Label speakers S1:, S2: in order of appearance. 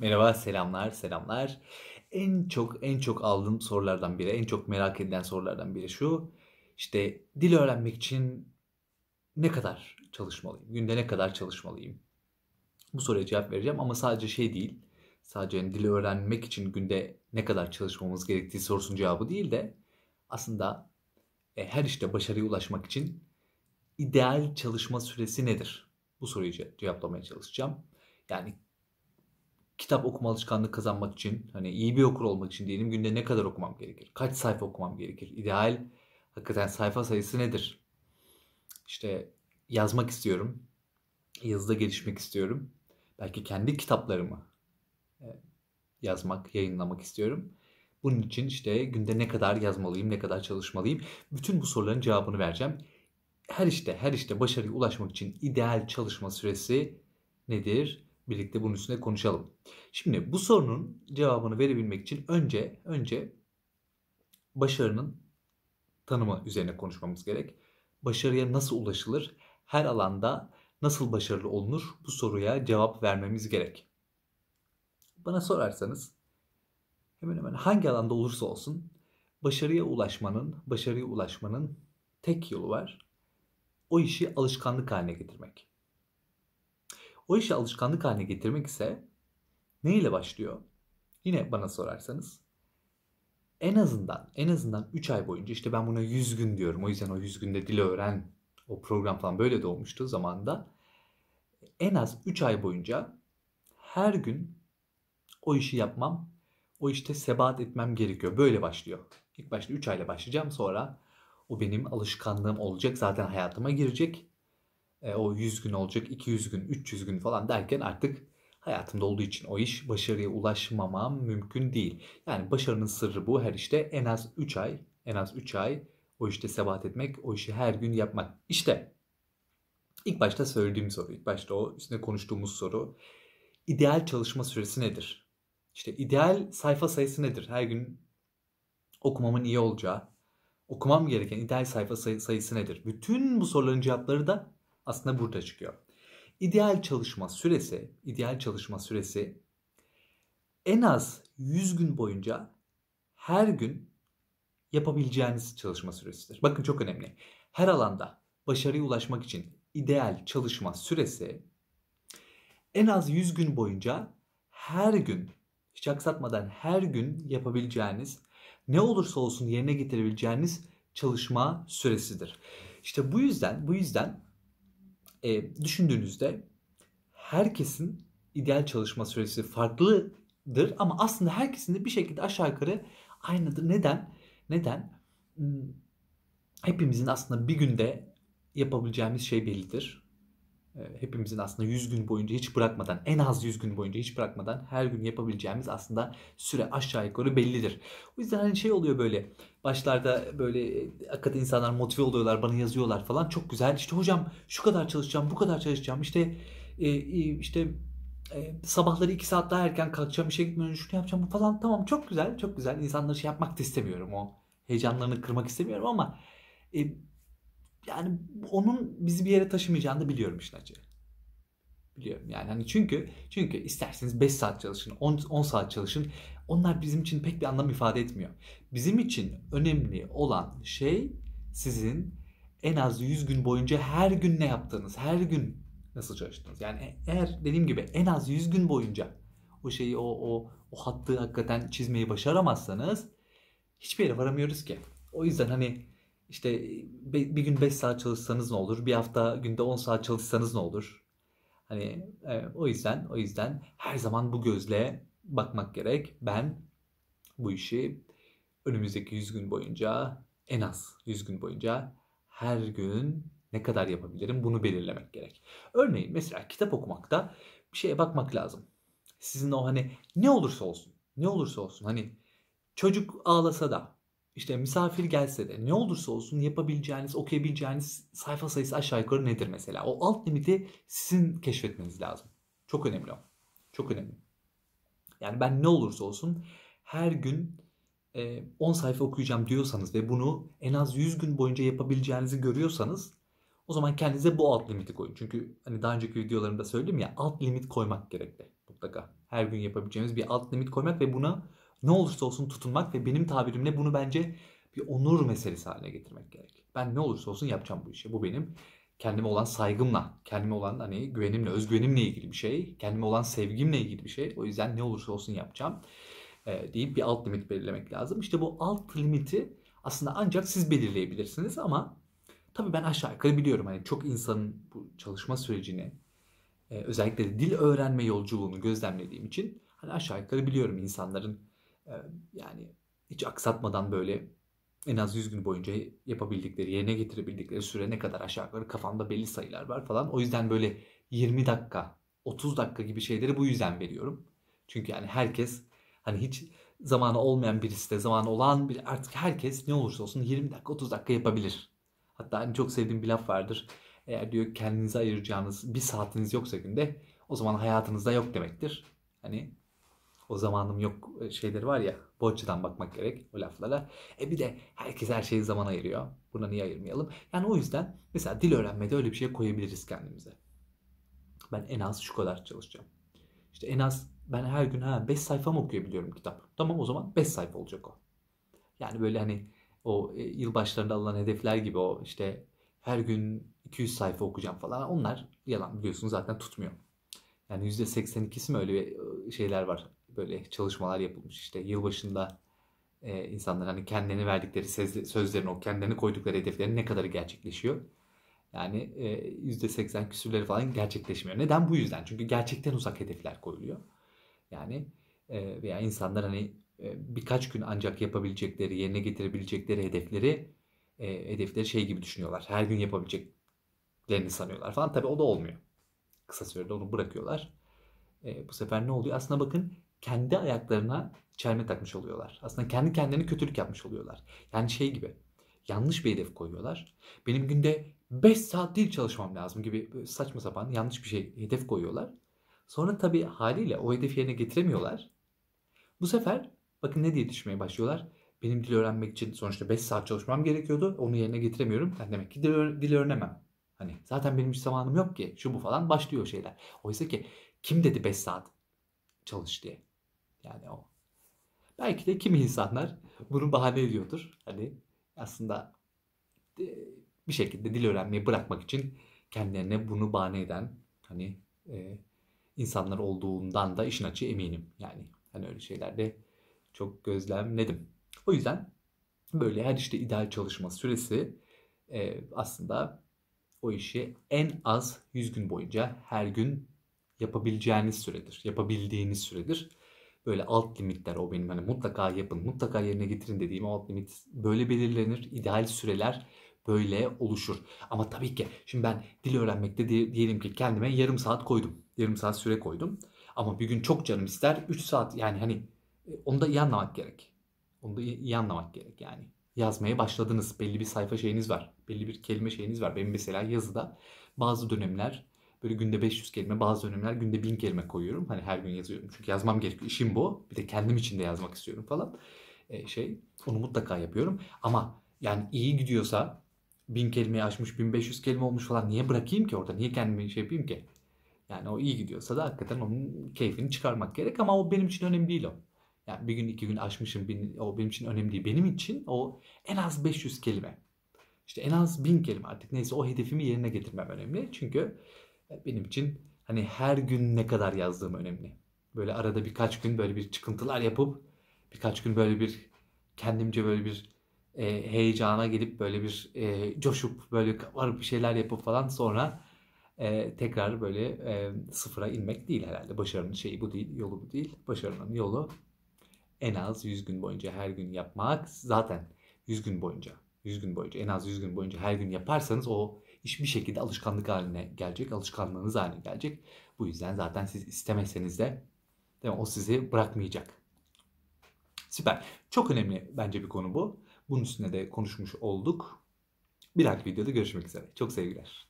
S1: Merhaba, selamlar, selamlar. En çok en çok aldığım sorulardan biri, en çok merak edilen sorulardan biri şu. İşte dil öğrenmek için ne kadar çalışmalıyım? Günde ne kadar çalışmalıyım? Bu soruya cevap vereceğim ama sadece şey değil. Sadece yani dili öğrenmek için günde ne kadar çalışmamız gerektiği sorusunun cevabı değil de aslında e, her işte başarıya ulaşmak için ideal çalışma süresi nedir? Bu soruyu cevaplamaya çalışacağım. Yani kitap okuma alışkanlığı kazanmak için hani iyi bir okur olmak için diyelim günde ne kadar okumam gerekir? Kaç sayfa okumam gerekir? İdeal hakikaten sayfa sayısı nedir? İşte yazmak istiyorum. Yazıda gelişmek istiyorum. Belki kendi kitaplarımı e, yazmak, yayınlamak istiyorum. Bunun için işte günde ne kadar yazmalıyım, ne kadar çalışmalıyım? Bütün bu soruların cevabını vereceğim. Her işte, her işte başarıya ulaşmak için ideal çalışma süresi nedir? birlikte bunun üstüne konuşalım. Şimdi bu sorunun cevabını verebilmek için önce önce başarının tanımı üzerine konuşmamız gerek. Başarıya nasıl ulaşılır? Her alanda nasıl başarılı olunur? Bu soruya cevap vermemiz gerek. Bana sorarsanız hemen hemen hangi alanda olursa olsun başarıya ulaşmanın, başarıya ulaşmanın tek yolu var. O işi alışkanlık haline getirmek. O işi alışkanlık haline getirmek ise neyle başlıyor? Yine bana sorarsanız en azından en azından 3 ay boyunca işte ben buna 100 gün diyorum. O yüzden o 100 günde dil öğren o program falan böyle doğmuştu olmuştu zamanda. En az 3 ay boyunca her gün o işi yapmam, o işte sebat etmem gerekiyor. Böyle başlıyor. İlk başta 3 ayla başlayacağım sonra o benim alışkanlığım olacak. Zaten hayatıma girecek. E, o 100 gün olacak, 200 gün, 300 gün falan derken artık hayatımda olduğu için o iş başarıya ulaşmamam mümkün değil. Yani başarının sırrı bu. Her işte en az 3 ay, en az 3 ay o işte sebat etmek, o işi her gün yapmak. İşte ilk başta söylediğim soru, ilk başta o üstüne konuştuğumuz soru. İdeal çalışma süresi nedir? İşte ideal sayfa sayısı nedir? Her gün okumamın iyi olacağı, okumam gereken ideal sayfa sayısı nedir? Bütün bu soruların cevapları da aslında burada çıkıyor. İdeal çalışma süresi, ideal çalışma süresi en az 100 gün boyunca her gün yapabileceğiniz çalışma süresidir. Bakın çok önemli. Her alanda başarıya ulaşmak için ideal çalışma süresi en az 100 gün boyunca her gün hiç aksatmadan her gün yapabileceğiniz ne olursa olsun yerine getirebileceğiniz çalışma süresidir. İşte bu yüzden bu yüzden e, düşündüğünüzde herkesin ideal çalışma süresi farklıdır ama aslında herkesin de bir şekilde aşağı yukarı aynıdır. Neden? Neden? Hmm, hepimizin aslında bir günde yapabileceğimiz şey bellidir. Ee, hepimizin aslında 100 gün boyunca hiç bırakmadan en az 100 gün boyunca hiç bırakmadan her gün yapabileceğimiz aslında süre aşağı yukarı bellidir. O yüzden hani şey oluyor böyle başlarda böyle hakikaten e, insanlar motive oluyorlar bana yazıyorlar falan çok güzel işte hocam şu kadar çalışacağım bu kadar çalışacağım işte e, e, işte sabahları 2 saat daha erken kalkacağım işe gitmeden şunu yapacağım falan tamam çok güzel çok güzel insanları şey yapmak da istemiyorum o heyecanlarını kırmak istemiyorum ama yani onun bizi bir yere taşımayacağını da biliyorum işin acı. Biliyorum yani hani çünkü çünkü isterseniz 5 saat çalışın 10, 10 saat çalışın onlar bizim için pek bir anlam ifade etmiyor. Bizim için önemli olan şey sizin en az 100 gün boyunca her gün ne yaptığınız, her gün nasıl çalıştınız. Yani e, eğer dediğim gibi en az 100 gün boyunca o şeyi o o o hattı hakikaten çizmeyi başaramazsanız hiçbir yere varamıyoruz ki. O yüzden hani işte bir gün 5 saat çalışsanız ne olur? Bir hafta günde 10 saat çalışsanız ne olur? Hani e, o yüzden o yüzden her zaman bu gözle bakmak gerek. Ben bu işi önümüzdeki 100 gün boyunca en az 100 gün boyunca her gün ne kadar yapabilirim bunu belirlemek gerek. Örneğin mesela kitap okumakta bir şeye bakmak lazım. Sizin o hani ne olursa olsun, ne olursa olsun hani çocuk ağlasa da işte misafir gelse de ne olursa olsun yapabileceğiniz, okuyabileceğiniz sayfa sayısı aşağı yukarı nedir mesela? O alt limiti sizin keşfetmeniz lazım. Çok önemli o. Çok önemli. Yani ben ne olursa olsun her gün 10 e, sayfa okuyacağım diyorsanız ve bunu en az 100 gün boyunca yapabileceğinizi görüyorsanız o zaman kendinize bu alt limiti koyun. Çünkü hani daha önceki videolarımda söyledim ya alt limit koymak gerekli mutlaka. Her gün yapabileceğimiz bir alt limit koymak ve buna ne olursa olsun tutunmak ve benim tabirimle bunu bence bir onur meselesi haline getirmek gerek. Ben ne olursa olsun yapacağım bu işi. Bu benim kendime olan saygımla, kendime olan hani güvenimle, özgüvenimle ilgili bir şey, kendime olan sevgimle ilgili bir şey. O yüzden ne olursa olsun yapacağım e, deyip bir alt limit belirlemek lazım. İşte bu alt limiti aslında ancak siz belirleyebilirsiniz ama tabii ben aşağı yukarı biliyorum hani çok insanın bu çalışma sürecini e, özellikle de dil öğrenme yolculuğunu gözlemlediğim için hani aşağı yukarı biliyorum insanların yani hiç aksatmadan böyle en az 100 gün boyunca yapabildikleri, yerine getirebildikleri süre ne kadar aşağı yukarı kafamda belli sayılar var falan. O yüzden böyle 20 dakika, 30 dakika gibi şeyleri bu yüzden veriyorum. Çünkü yani herkes hani hiç zamanı olmayan birisi de zamanı olan bir artık herkes ne olursa olsun 20 dakika 30 dakika yapabilir. Hatta hani çok sevdiğim bir laf vardır. Eğer diyor kendinize ayıracağınız bir saatiniz yoksa günde o zaman hayatınızda yok demektir. Hani o zamanım yok e, şeyleri var ya. Boğaçıdan bakmak gerek o laflara. E bir de herkes her şeyi zaman ayırıyor. Buna niye ayırmayalım? Yani o yüzden mesela dil öğrenmede öyle bir şey koyabiliriz kendimize. Ben en az şu kadar çalışacağım. İşte en az ben her gün ha 5 sayfa mı okuyabiliyorum kitap? Tamam o zaman 5 sayfa olacak o. Yani böyle hani o e, yılbaşlarında alınan hedefler gibi o işte her gün 200 sayfa okuyacağım falan onlar yalan biliyorsunuz zaten tutmuyor. Yani %82'si mi öyle bir e, şeyler var böyle çalışmalar yapılmış. İşte yılbaşında e, insanlar hani kendilerine verdikleri sözlerin o kendilerine koydukları hedeflerin ne kadarı gerçekleşiyor? Yani e, yüzde seksen küsürleri falan gerçekleşmiyor. Neden? Bu yüzden. Çünkü gerçekten uzak hedefler koyuluyor. Yani e, veya insanlar hani e, birkaç gün ancak yapabilecekleri, yerine getirebilecekleri hedefleri e, hedefleri şey gibi düşünüyorlar. Her gün yapabileceklerini sanıyorlar falan. Tabii o da olmuyor. Kısa sürede onu bırakıyorlar. E, bu sefer ne oluyor? Aslına bakın kendi ayaklarına çelme takmış oluyorlar. Aslında kendi kendilerine kötülük yapmış oluyorlar. Yani şey gibi yanlış bir hedef koyuyorlar. Benim günde 5 saat dil çalışmam lazım gibi saçma sapan yanlış bir şey hedef koyuyorlar. Sonra tabii haliyle o hedefi yerine getiremiyorlar. Bu sefer bakın ne diye düşmeye başlıyorlar. Benim dil öğrenmek için sonuçta 5 saat çalışmam gerekiyordu. Onu yerine getiremiyorum. Yani demek ki dil, dil öğrenemem. Hani zaten benim hiç zamanım yok ki. Şu bu falan başlıyor şeyler. Oysa ki kim dedi 5 saat çalış diye. Yani o. Belki de kimi insanlar bunu bahane ediyordur. Hani aslında e, bir şekilde dil öğrenmeyi bırakmak için kendilerine bunu bahane eden hani e, insanlar olduğundan da işin açığı eminim. Yani hani öyle şeylerde çok gözlemledim. O yüzden böyle her işte ideal çalışma süresi e, aslında o işi en az 100 gün boyunca her gün yapabileceğiniz süredir. Yapabildiğiniz süredir böyle alt limitler o benim hani mutlaka yapın, mutlaka yerine getirin dediğim alt limit böyle belirlenir. ideal süreler böyle oluşur. Ama tabii ki şimdi ben dil öğrenmekte diyelim ki kendime yarım saat koydum. Yarım saat süre koydum. Ama bir gün çok canım ister 3 saat yani hani e, onu da iyi anlamak gerek. Onu da iyi anlamak gerek yani. Yazmaya başladınız. Belli bir sayfa şeyiniz var. Belli bir kelime şeyiniz var. Benim mesela yazıda bazı dönemler Böyle günde 500 kelime bazı dönemler günde 1000 kelime koyuyorum. Hani her gün yazıyorum. Çünkü yazmam gerekiyor. İşim bu. Bir de kendim için de yazmak istiyorum falan. E, şey onu mutlaka yapıyorum. Ama yani iyi gidiyorsa 1000 kelimeyi aşmış 1500 kelime olmuş falan niye bırakayım ki orada? Niye kendimi şey yapayım ki? Yani o iyi gidiyorsa da hakikaten onun keyfini çıkarmak gerek ama o benim için önemli değil o. Yani bir gün iki gün aşmışım bin, o benim için önemli değil. Benim için o en az 500 kelime. İşte en az bin kelime artık neyse o hedefimi yerine getirmem önemli. Çünkü benim için hani her gün ne kadar yazdığım önemli. Böyle arada birkaç gün böyle bir çıkıntılar yapıp birkaç gün böyle bir kendimce böyle bir e, heyecana gelip böyle bir e, coşup böyle varıp bir şeyler yapıp falan sonra e, tekrar böyle e, sıfıra inmek değil herhalde. Başarının şeyi bu değil, yolu bu değil. Başarının yolu en az 100 gün boyunca her gün yapmak. Zaten 100 gün boyunca, 100 gün boyunca en az 100 gün boyunca her gün yaparsanız o iş bir şekilde alışkanlık haline gelecek. Alışkanlığınız haline gelecek. Bu yüzden zaten siz istemeseniz de değil mi? o sizi bırakmayacak. Süper. Çok önemli bence bir konu bu. Bunun üstüne de konuşmuş olduk. Bir dahaki videoda görüşmek üzere. Çok sevgiler.